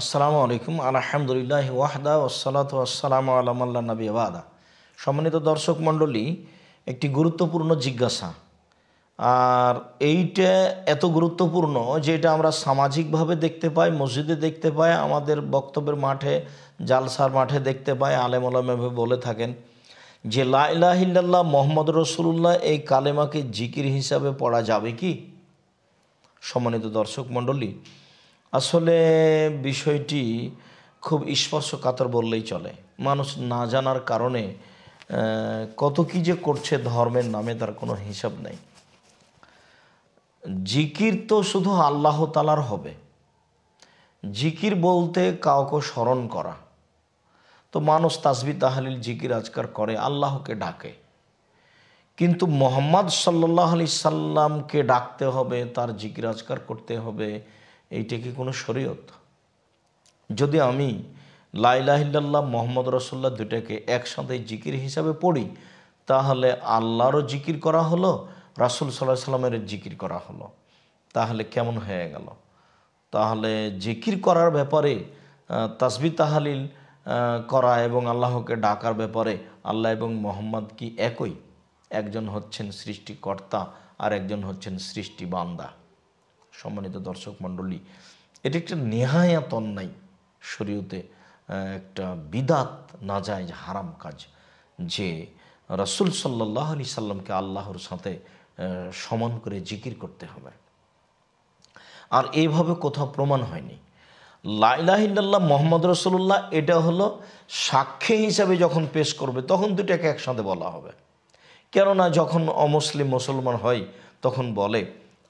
আসসালামু আলাইকুম আলহামদুলিল্লাহ ওয়াহদা ওসালাত আসসালাম আলমাল্লা নবী ওয়াদা সম্মানিত দর্শক মণ্ডলী একটি গুরুত্বপূর্ণ জিজ্ঞাসা আর এইটা এত গুরুত্বপূর্ণ যে এটা আমরা সামাজিকভাবে দেখতে পাই মসজিদে দেখতে পাই আমাদের বক্তব্যের মাঠে জালসার মাঠে দেখতে পাই আলেম আলমে বলে থাকেন যে হিল্লাল্লাহ মোহাম্মদ রসুল্লাহ এই কালেমাকে জিকির হিসাবে পড়া যাবে কি সম্মানিত দর্শক মণ্ডলী আসলে বিষয়টি খুব স্পর্শকাতর বললেই চলে মানুষ না জানার কারণে কত কি যে করছে ধর্মের নামে তার কোনো হিসাব নেই জিকির তো শুধু আল্লাহ তালার হবে জিকির বলতে কাউকে স্মরণ করা তো মানুষ তাসবি তাহালিল জিকির আজকার করে আল্লাহকে ডাকে কিন্তু মোহাম্মদ সাল্লাহ আলি সাল্লামকে ডাকতে হবে তার জিকির আজকার করতে হবে এইটা কি কোনো শরীয়ত যদি আমি লাইলাহিল্লাহ মোহাম্মদ রসোল্লা দুটাকে একসাথে জিকির হিসাবে পড়ি তাহলে আল্লাহরও জিকির করা হলো রাসুল সাল্লাহ সাল্লামের জিকির করা হলো তাহলে কেমন হয়ে গেল তাহলে জিকির করার ব্যাপারে তাসবি তাহালিল করা এবং আল্লাহকে ডাকার ব্যাপারে আল্লাহ এবং মোহাম্মদ কি একই একজন হচ্ছেন সৃষ্টিকর্তা আর একজন হচ্ছেন সৃষ্টি বান্দা সম্মানিত দর্শক মণ্ডলী এটি একটা নেহায়াত অন্যায় শরীয়তে একটা বিদাত না যায় যে হারাম কাজ যে রসুল সাল্লাহ আলি সাল্লামকে আল্লাহর সাথে সমান করে জিকির করতে হবে আর এইভাবে কোথাও প্রমাণ হয়নি লাইলাহিল্লাহ মোহাম্মদ রসুল্লাহ এটা হলো সাক্ষী হিসাবে যখন পেশ করবে তখন দুটাকে একসাথে বলা হবে কেননা যখন অমুসলিম মুসলমান হয় তখন বলে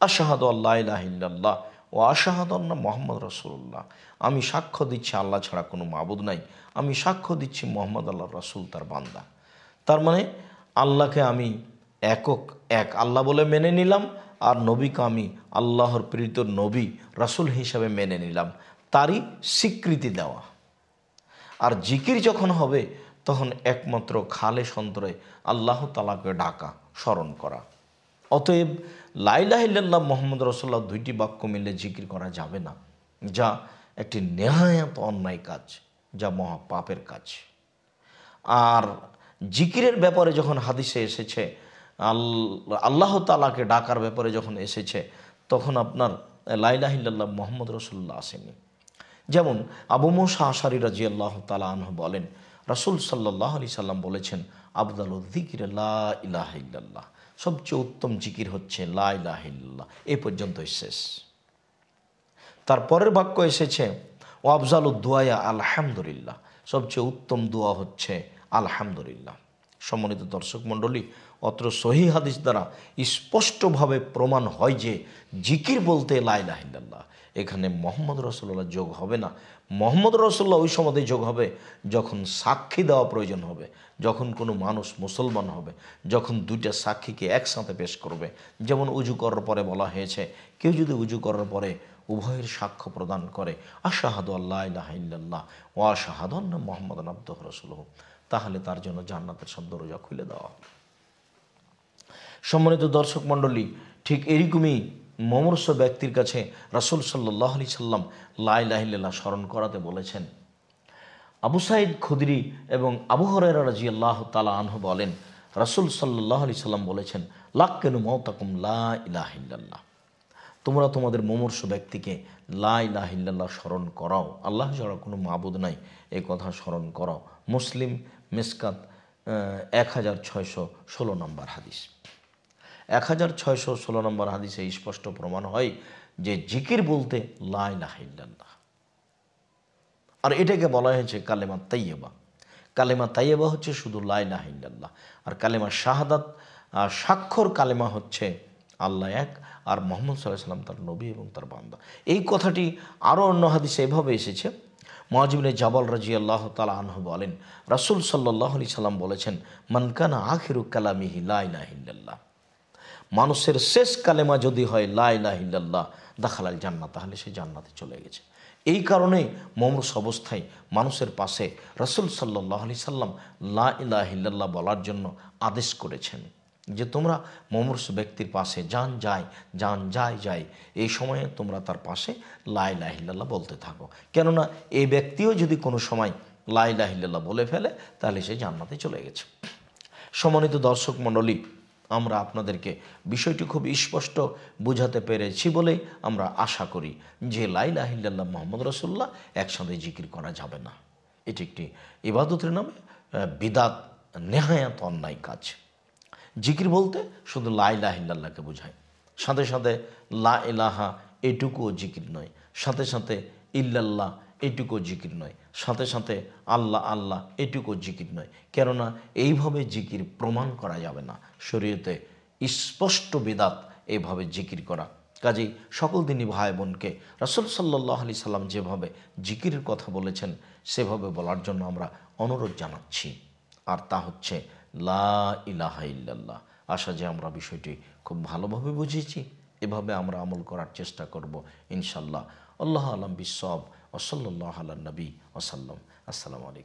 আশাহাদ আল্লাহ ইল্লাল্লাহ ও আশাহাদন্না মোহাম্মদ রসুল্লাহ আমি সাক্ষ্য দিচ্ছি আল্লাহ ছাড়া কোনো মাবুদ নাই আমি সাক্ষ্য দিচ্ছি মোহাম্মদ আল্লাহ রসুল তার বান্দা তার মানে আল্লাহকে আমি একক এক আল্লাহ বলে মেনে নিলাম আর নবীকে আমি আল্লাহর প্রীত নবী রসুল হিসাবে মেনে নিলাম তারই স্বীকৃতি দেওয়া আর জিকির যখন হবে তখন একমাত্র খালে সন্ত্রে আল্লাহ তালাকে ডাকা স্মরণ করা অতএব লাইলাহিল্লাহ মোহাম্মদ রসোল্লাহ দুইটি বাক্য মিলে জিকির করা যাবে না যা একটি নেহায়াত অন্যায় কাজ যা মহা পাপের কাজ আর জিকিরের ব্যাপারে যখন হাদিসে এসেছে আল্লাহ তালাকে ডাকার ব্যাপারে যখন এসেছে তখন আপনার লাইলাহিল্লাহ মোহাম্মদ রসুল্লাহ আসেনি যেমন আবু মোসা আশারি রাজি আল্লাহ তালা আনহ বলেন রাসুল সাল্লাহ আলি সাল্লাম বলেছেন আবদাল জিকির লাহ সবচেয়ে উত্তম জিকির হচ্ছে লাহ এ পর্যন্তই শেষ তারপরের বাক্য এসেছে ও আফজাল উদ্দোয়া আলহামদুলিল্লাহ সবচেয়ে উত্তম দোয়া হচ্ছে আলহামদুলিল্লাহ সম্মানিত দর্শক মণ্ডলী অত্র সহি হাদিস দ্বারা স্পষ্টভাবে প্রমাণ হয় যে জিকির বলতে লাইলাহিল্লাহ এখানে মোহাম্মদ রসুল্লাহ যোগ হবে না মোহাম্মদ রসুল্লাহ ওই সময় যোগ হবে যখন সাক্ষী দেওয়া প্রয়োজন হবে যখন কোনো মানুষ মুসলমান হবে যখন দুইটা সাক্ষীকে একসাথে পেশ করবে যেমন উজু করার পরে বলা হয়েছে কেউ যদি উজু করার পরে উভয়ের সাক্ষ্য প্রদান করে আশাহাদু আল্লাহ ইল্লাল্লাহ ও আশাহাদন মোহাম্মদ আব্দুহ রসুলহ তাহলে তার জন্য জান্নাতের সব দরজা খুলে দেওয়া সম্মানিত দর্শক মণ্ডলী ঠিক এরকমই মমর্ষ ব্যক্তির কাছে রাসুল সাল্লাহ আলি সাল্লাম লাই লাহিল্লাহ স্মরণ করাতে বলেছেন আবু সাইদ খুদরি এবং আবু হরাইরা রাজি আল্লাহ তালা আনহু বলেন রাসুল সাল্লাহ আলি সাল্লাম বলেছেন লাক কেন মতাকুম লাই ইলাহিল্লাহ তোমরা তোমাদের মমর্ষ ব্যক্তিকে লাই লাহিল্লাহ স্মরণ করাও আল্লাহ ছাড়া কোনো মাবুদ নাই এ কথা স্মরণ করাও মুসলিম মেসকাত এক হাজার ছয়শো ষোলো নম্বর হাদিস এক হাজার ছয়শো ষোলো নম্বর হাদিসে স্পষ্ট প্রমাণ হয় যে জিকির বলতে না আর এটাকে বলা হয়েছে কালেমা তাইয়েবা কালেমা তাইয়েবা হচ্ছে শুধু লাইলাহিল্লাহ আর কালেমা শাহাদাত স্বাক্ষর কালেমা হচ্ছে আল্লাহ এক আর মোহাম্মদ সাল্লাহ সাল্লাম তার নবী এবং তার বান্দা এই কথাটি আরও অন্য হাদিসে এভাবে এসেছে মহাজিবনে জাবাল রাজি আল্লাহ তালা আনহু বলেন রাসুল সাল্লাহ আলি সাল্লাম বলেছেন মনকানা আখিরু কালামিহি হিন্দাল্লাহ মানুষের শেষ কালেমা যদি হয় লাই লাইলাহিল্লাহ দাখালাল জান্নাত তাহলে সে জান্নাতে চলে গেছে এই কারণে মমরুস অবস্থায় মানুষের পাশে রসুল সাল্লাহ আলি সাল্লাম লা ইলাহিল্লাহ বলার জন্য আদেশ করেছেন যে তোমরা মমরুস ব্যক্তির পাশে যান যায় যান যায় যায় এই সময়ে তোমরা তার পাশে লাই লাহিল্লাহ বলতে থাকো কেননা এই ব্যক্তিও যদি কোনো সময় লাই লাহিল্লাহ বলে ফেলে তাহলে সে জান্নাতে চলে গেছে সমন্বিত দর্শক মণ্ডলী আমরা আপনাদেরকে বিষয়টি খুব স্পষ্ট বোঝাতে পেরেছি বলে আমরা আশা করি যে আহিল্লাহ মোহাম্মদ রসুল্লাহ একসাথে জিকির করা যাবে না এটি একটি ইবাদতের নামে বিদাত নেহায়াত অন্যায় কাজ জিকির বলতে শুধু আহিল্লাহকে বোঝায় সাথে সাথে লা এলাহা এটুকুও জিকির নয় সাথে সাথে ইল্লাল্লাহ এটুকু জিকির নয় সাথে সাথে আল্লাহ আল্লাহ এটুকু জিকির নয় কেননা এইভাবে জিকির প্রমাণ করা যাবে না শরীয়তে স্পষ্ট বেদাত এভাবে জিকির করা কাজেই সকল দিনই ভাই বোনকে রাসুল সাল্লাহ আলি সাল্লাম যেভাবে জিকিরের কথা বলেছেন সেভাবে বলার জন্য আমরা অনুরোধ জানাচ্ছি আর তা হচ্ছে লা ইলাহা ইল্লাল্লাহ আশা যে আমরা বিষয়টি খুব ভালোভাবে বুঝেছি এভাবে আমরা আমল করার চেষ্টা করব ইনশাল্লাহ আল্লাহ আলম বিশ্ব ওসল্লাহ আল্লাহ নবী ওসাল্লাম আসসালামু আলাইকুম